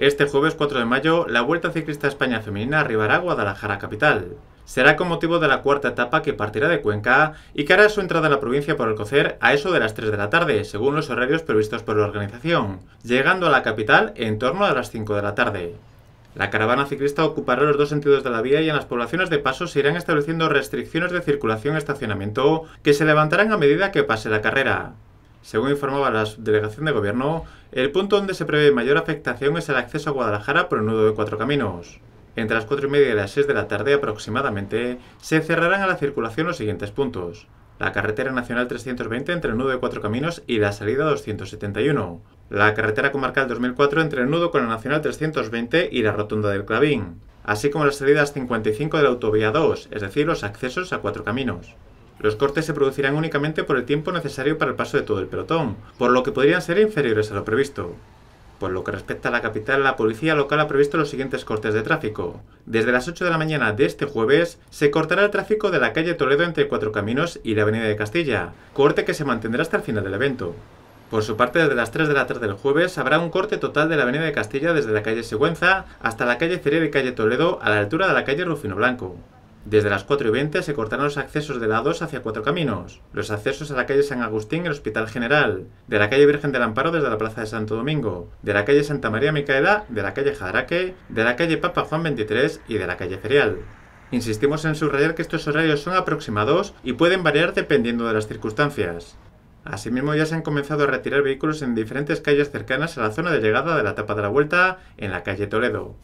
Este jueves 4 de mayo, la Vuelta Ciclista España Femenina arribará a Guadalajara Capital. Será con motivo de la cuarta etapa que partirá de Cuenca y que hará su entrada a la provincia por el cocer a eso de las 3 de la tarde, según los horarios previstos por la organización, llegando a la capital en torno a las 5 de la tarde. La caravana ciclista ocupará los dos sentidos de la vía y en las poblaciones de paso se irán estableciendo restricciones de circulación y estacionamiento que se levantarán a medida que pase la carrera. Según informaba la delegación de gobierno, el punto donde se prevé mayor afectación es el acceso a Guadalajara por el nudo de cuatro caminos. Entre las 4 y media y las 6 de la tarde aproximadamente, se cerrarán a la circulación los siguientes puntos. La carretera nacional 320 entre el nudo de Cuatro Caminos y la salida 271. La carretera comarcal 2004 entre el nudo con la nacional 320 y la rotonda del Clavín. Así como las salidas 55 de la autovía 2, es decir, los accesos a Cuatro Caminos. Los cortes se producirán únicamente por el tiempo necesario para el paso de todo el pelotón, por lo que podrían ser inferiores a lo previsto. Por lo que respecta a la capital, la policía local ha previsto los siguientes cortes de tráfico. Desde las 8 de la mañana de este jueves se cortará el tráfico de la calle Toledo entre Cuatro Caminos y la Avenida de Castilla, corte que se mantendrá hasta el final del evento. Por su parte, desde las 3 de la tarde del jueves habrá un corte total de la Avenida de Castilla desde la calle Següenza hasta la calle Cerer y calle Toledo a la altura de la calle Rufino Blanco. Desde las 4 y 20 se cortaron los accesos de la 2 hacia cuatro caminos, los accesos a la calle San Agustín y el Hospital General, de la calle Virgen del Amparo desde la Plaza de Santo Domingo, de la calle Santa María Micaela, de la calle Jaraque, de la calle Papa Juan 23 y de la calle Ferial. Insistimos en subrayar que estos horarios son aproximados y pueden variar dependiendo de las circunstancias. Asimismo, ya se han comenzado a retirar vehículos en diferentes calles cercanas a la zona de llegada de la etapa de la vuelta en la calle Toledo.